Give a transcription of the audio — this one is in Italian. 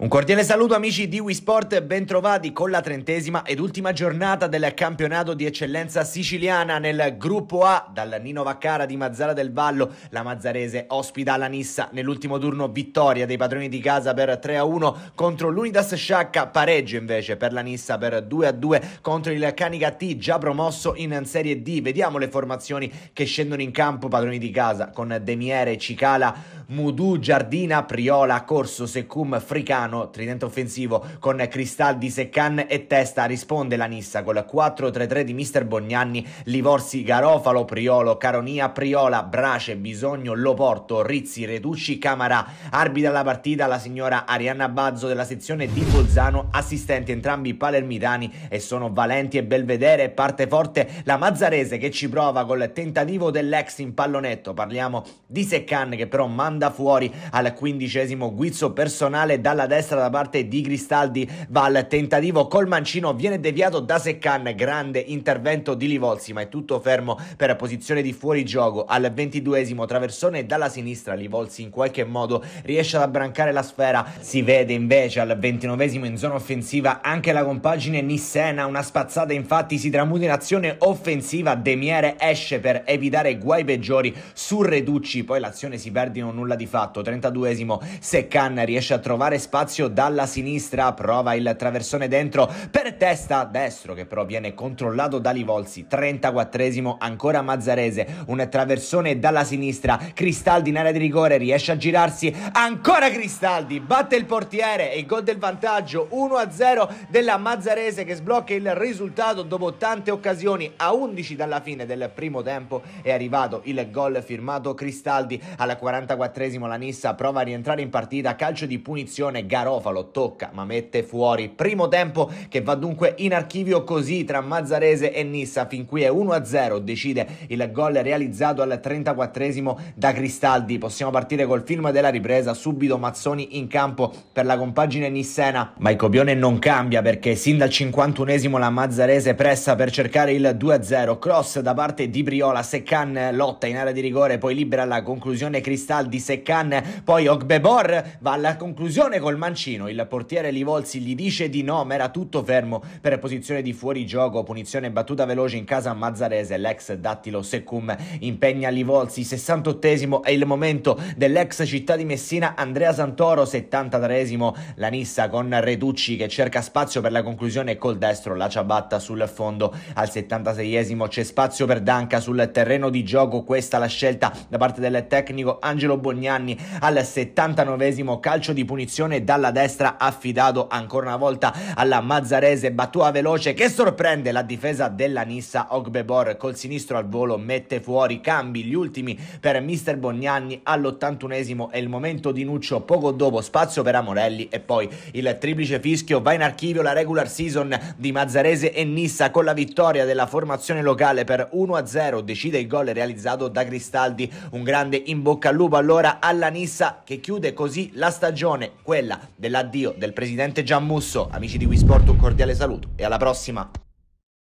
Un cordiale saluto amici di Wii WeSport, bentrovati con la trentesima ed ultima giornata del campionato di eccellenza siciliana nel gruppo A dal Nino Vaccara di Mazzara del Vallo. La Mazzarese ospita la Nissa nell'ultimo turno vittoria dei padroni di casa per 3-1 contro l'Unidas Sciacca, pareggio invece per la Nissa per 2-2 contro il Canica T già promosso in Serie D. Vediamo le formazioni che scendono in campo padroni di casa con Demiere, Cicala, Mudu, Giardina, Priola, Corso, Seccum, Fricano, tridente offensivo con Cristaldi, Seccan e Testa, risponde la Nissa col 4-3-3 di Mister Bognanni, Livorsi, Garofalo, Priolo, Caronia, Priola, Brace, Bisogno, Loporto, Rizzi, Reducci, Camara, arbitra la partita la signora Arianna Bazzo della sezione di Bolzano, assistenti entrambi palermitani e sono Valenti e Belvedere, parte forte la Mazzarese che ci prova col tentativo dell'ex in pallonetto, parliamo di Seccan che però manda manda fuori al quindicesimo guizzo personale dalla destra da parte di Cristaldi va al tentativo col mancino viene deviato da Seccan grande intervento di Livolzi ma è tutto fermo per posizione di fuori gioco al ventiduesimo traversone dalla sinistra Livolzi in qualche modo riesce ad abbrancare la sfera si vede invece al ventinovesimo in zona offensiva anche la compagine Nissena una spazzata infatti si tramuta in azione offensiva Demiere esce per evitare guai peggiori su Reducci poi l'azione si perde in un nulla nulla di fatto. 32esimo Seccan riesce a trovare spazio dalla sinistra, prova il traversone dentro per testa destro che però viene controllato da Livolsi. 34esimo ancora Mazzarese, un traversone dalla sinistra, Cristaldi in area di rigore riesce a girarsi, ancora Cristaldi, batte il portiere e gol del vantaggio 1-0 della Mazzarese che sblocca il risultato dopo tante occasioni a 11 dalla fine del primo tempo è arrivato il gol firmato Cristaldi alla 44 44esimo la Nissa prova a rientrare in partita, calcio di punizione, Garofalo tocca ma mette fuori. Primo tempo che va dunque in archivio così tra Mazzarese e Nissa, fin qui è 1-0, decide il gol realizzato al 34esimo da Cristaldi. Possiamo partire col film della ripresa, subito Mazzoni in campo per la compagine nissena, ma il copione non cambia perché sin dal 51esimo la Mazzarese pressa per cercare il 2-0, cross da parte di Briola, Seccan lotta in area di rigore, poi libera la conclusione Cristaldi Seccan, poi Ogbebor va alla conclusione col mancino, il portiere Livolzi gli dice di no, ma era tutto fermo per posizione di fuorigioco, punizione battuta veloce in casa a Mazzarese, l'ex dattilo Secum impegna Livolzi, 68esimo è il momento dell'ex città di Messina Andrea Santoro, 73esimo la Nissa con Reducci che cerca spazio per la conclusione col destro la ciabatta sul fondo, al 76esimo c'è spazio per Danca sul terreno di gioco, questa la scelta da parte del tecnico Angelo Bonini Antognanni al 79 calcio di punizione dalla destra affidato ancora una volta alla Mazzarese battua veloce che sorprende la difesa della Nissa Ogbebor col sinistro al volo mette fuori cambi gli ultimi per mister Bognanni all'81 è il momento di Nuccio poco dopo spazio per Amorelli e poi il triplice fischio va in archivio la regular season di Mazzarese e Nissa con la vittoria della formazione locale per 1-0 decide il gol realizzato da Cristaldi un grande in bocca al lupo allora ora alla Nissa che chiude così la stagione, quella dell'addio del presidente Giammusso. Amici di Wii Sport, un cordiale saluto e alla prossima!